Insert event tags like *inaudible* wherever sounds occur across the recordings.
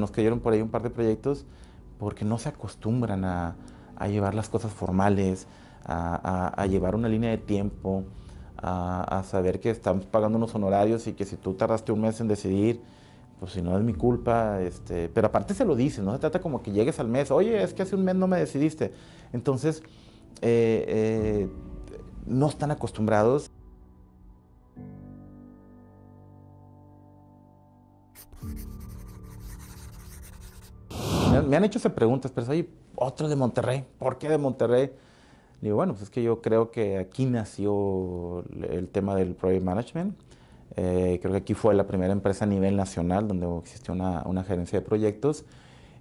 nos cayeron por ahí un par de proyectos porque no se acostumbran a, llevar las cosas formales, a, llevar una línea de tiempo, a, saber que estamos pagando unos honorarios y que si tú tardaste un mes en decidir, pues si no es mi culpa, este, pero aparte se lo dicen, no se trata como que llegues al mes, oye, es que hace un mes no me decidiste. Entonces, eh, eh, no están acostumbrados. Me han, hecho esas preguntas, pero hay otro de Monterrey. ¿Por qué de Monterrey? digo bueno, pues es que yo creo que aquí nació el tema del Project Management. Eh, creo que aquí fue la primera empresa a nivel nacional donde existió una, gerencia de proyectos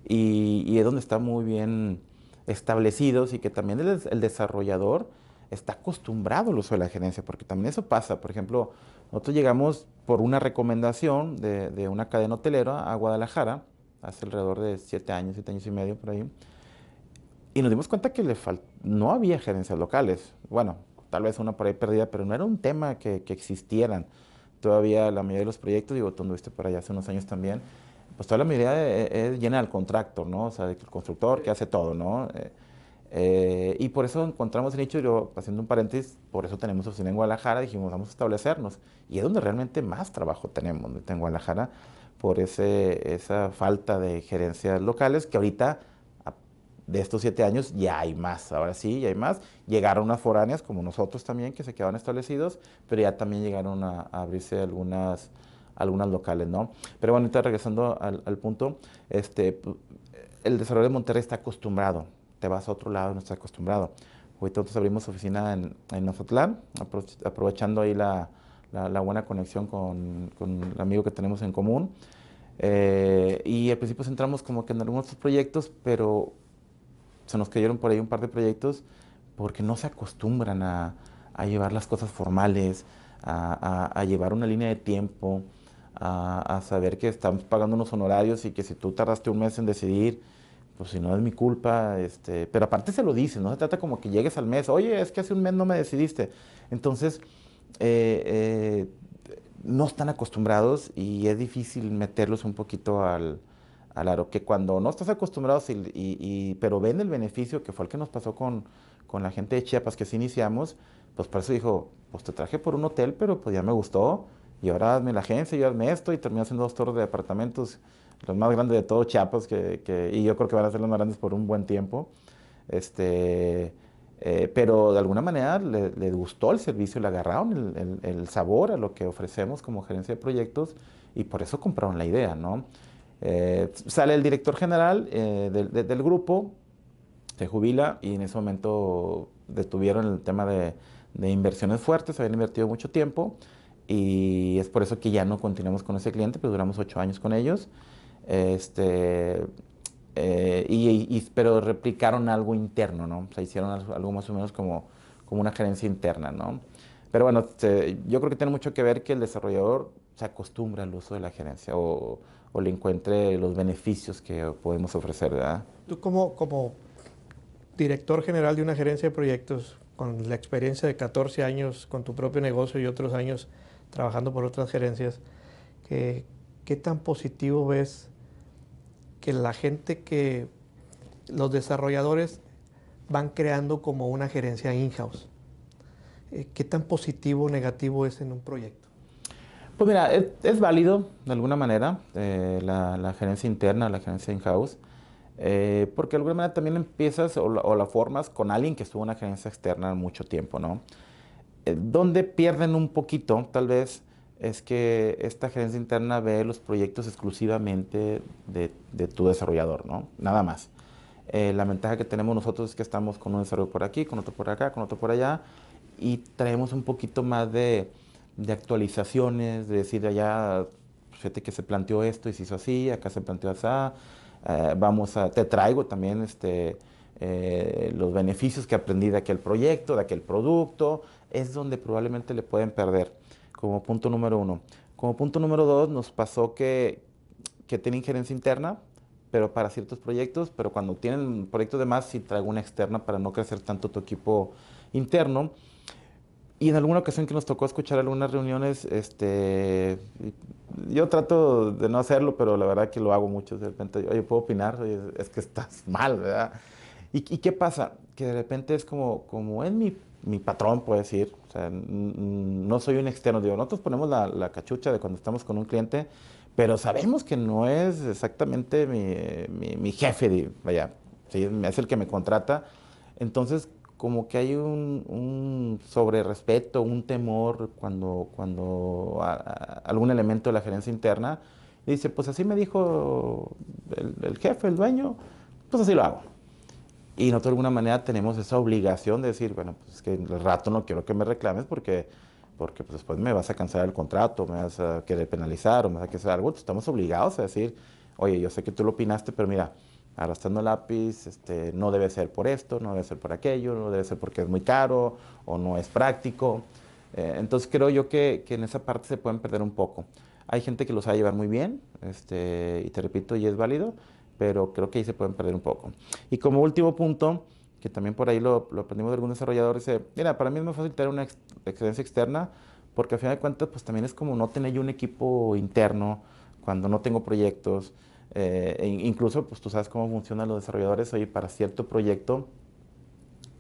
y, es donde está muy bien establecidos y que también el, desarrollador está acostumbrado al uso de la gerencia, porque también eso pasa. Por ejemplo, nosotros llegamos por una recomendación de una cadena hotelera a Guadalajara hace alrededor de siete años, siete años y medio por ahí. Y nos dimos cuenta que le no había gerencias locales. Bueno, tal vez una por ahí perdida, pero no era un tema que, existieran. Todavía la mayoría de los proyectos, digo, tú anduviste por allá hace unos años también, pues toda la mayoría e, e, es, llena del contractor, ¿no? O sea, el constructor que hace todo, ¿no? Eh, eh, y por eso encontramos el hecho yo haciendo un paréntesis, por eso tenemos oficina en Guadalajara, dijimos, vamos a establecernos. Y es donde realmente más trabajo tenemos, en Guadalajara por ese, esa falta de gerencias locales que ahorita de estos siete años ya hay más, ahora sí, ya hay más. Llegaron unas foráneas como nosotros también que se quedaron establecidos, pero ya también llegaron a, abrirse algunas, algunas locales, ¿no? Pero bueno, ahorita regresando al, punto, este, el desarrollo de Monterrey está acostumbrado, te vas a otro lado y no está acostumbrado. Ahorita nosotros abrimos oficina en, en aprovechando ahí la, la, buena conexión con, el amigo que tenemos en común. Eh, y al principio entramos como que en algunos proyectos, pero se nos cayeron por ahí un par de proyectos porque no se acostumbran a, llevar las cosas formales, a, llevar una línea de tiempo, a, saber que estamos pagando unos honorarios y que si tú tardaste un mes en decidir, pues si no es mi culpa, este, pero aparte se lo dice no se trata como que llegues al mes, oye, es que hace un mes no me decidiste. Entonces, eh, eh, no están acostumbrados y es difícil meterlos un poquito al, aro, que cuando no estás acostumbrado, y, pero ven el beneficio que fue el que nos pasó con, la gente de Chiapas que se iniciamos, pues por eso dijo, pues te traje por un hotel, pero pues ya me gustó, y ahora hazme la agencia, y hazme esto, y terminé haciendo dos torres de apartamentos, los más grandes de todo Chiapas, que, y yo creo que van a ser los más grandes por un buen tiempo. Este, eh, pero de alguna manera le, gustó el servicio, le agarraron el, sabor a lo que ofrecemos como gerencia de proyectos y por eso compraron la idea, ¿no? Eh, sale el director general eh, del, grupo, se jubila y en ese momento detuvieron el tema de, de inversiones fuertes, habían invertido mucho tiempo y es por eso que ya no continuamos con ese cliente, pero duramos ocho años con ellos. Este, eh, y, pero replicaron algo interno, ¿no? O sea, hicieron algo más o menos como, como una gerencia interna, ¿no? Pero bueno, yo creo que tiene mucho que ver que el desarrollador se acostumbra al uso de la gerencia o, o le encuentre los beneficios que podemos ofrecer, ¿verdad? Tú como, como director general de una gerencia de proyectos, con la experiencia de 14 años con tu propio negocio y otros años trabajando por otras gerencias, ¿qué, qué tan positivo ves que la gente que los desarrolladores van creando como una gerencia in-house. Eh, ¿Qué tan positivo o negativo es en un proyecto? Pues mira, es, válido de alguna manera eh, la, gerencia interna, la gerencia in-house, eh, porque de alguna manera también empiezas o la, formas con alguien que estuvo en una gerencia externa mucho tiempo, ¿no? donde pierden un poquito, tal vez, es que esta gerencia interna ve los proyectos exclusivamente de, tu desarrollador, ¿no? Nada más. Eh, la ventaja que tenemos nosotros es que estamos con un desarrollo por aquí, con otro por acá, con otro por allá, y traemos un poquito más de, actualizaciones, de decir allá, fíjate que se planteó esto y se hizo así, acá se planteó esa, eh, vamos a, te traigo también este, eh, los beneficios que aprendí de aquel proyecto, de aquel producto, es donde probablemente le pueden perder como punto número uno. Como punto número dos, nos pasó que, que tiene injerencia interna, pero para ciertos proyectos, pero cuando tienen proyectos de más, sí traigo una externa para no crecer tanto tu equipo interno. Y en alguna ocasión que nos tocó escuchar algunas reuniones, este, yo trato de no hacerlo, pero la verdad que lo hago mucho. De repente, oye, ¿puedo opinar? Oye, es que estás *laughs* mal, ¿verdad? ¿Y, qué pasa? Que de repente es como, como es mi, patrón, puede decir, no soy un externo, digo, nosotros ponemos la, cachucha de cuando estamos con un cliente, pero sabemos que no es exactamente mi, jefe, vaya, es el que me contrata, entonces como que hay un, un sobre respeto, un temor cuando, cuando algún elemento de la gerencia interna dice, pues así me dijo el jefe, el dueño, pues así lo hago. Y nosotros de alguna manera tenemos esa obligación de decir, bueno, pues es que el rato no quiero que me reclames porque, porque pues después me vas a cansar el contrato, me vas a querer penalizar o me vas a querer hacer algo. Pues, estamos obligados a decir, oye, yo sé que tú lo opinaste, pero mira, arrastrando lápiz, este, no debe ser por esto, no debe ser por aquello, no debe ser porque es muy caro o no es práctico. Eh, entonces creo yo que, que, en esa parte se pueden perder un poco. Hay gente que los a llevar muy bien, este, y te repito, y es válido, pero creo que ahí se pueden perder un poco. Y como último punto, que también por ahí lo, aprendimos de algunos desarrolladores, dice, mira, para mí es más fácil tener una excedencia externa, porque al final de cuentas, pues también es como no tener yo un equipo interno cuando no tengo proyectos. Eh, e incluso, pues tú sabes cómo funcionan los desarrolladores. Oye, para cierto proyecto,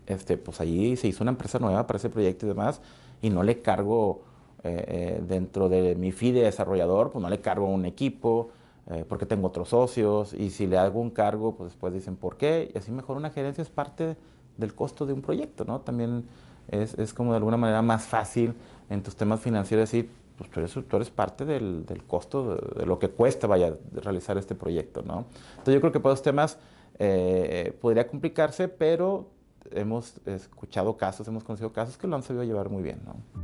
este, pues ahí se hizo una empresa nueva para ese proyecto y demás, y no le cargo eh, eh, dentro de mi feed de desarrollador, pues no le cargo un equipo, eh, porque tengo otros socios, y si le hago un cargo, pues después dicen, ¿por qué? Y así mejor una gerencia es parte del costo de un proyecto, ¿no? También es, como de alguna manera más fácil en tus temas financieros decir, pues tú eres, parte del, costo, de, lo que cuesta, vaya, realizar este proyecto, ¿no? Entonces yo creo que para los temas eh, podría complicarse, pero hemos escuchado casos, hemos conocido casos que lo han sabido llevar muy bien, ¿no?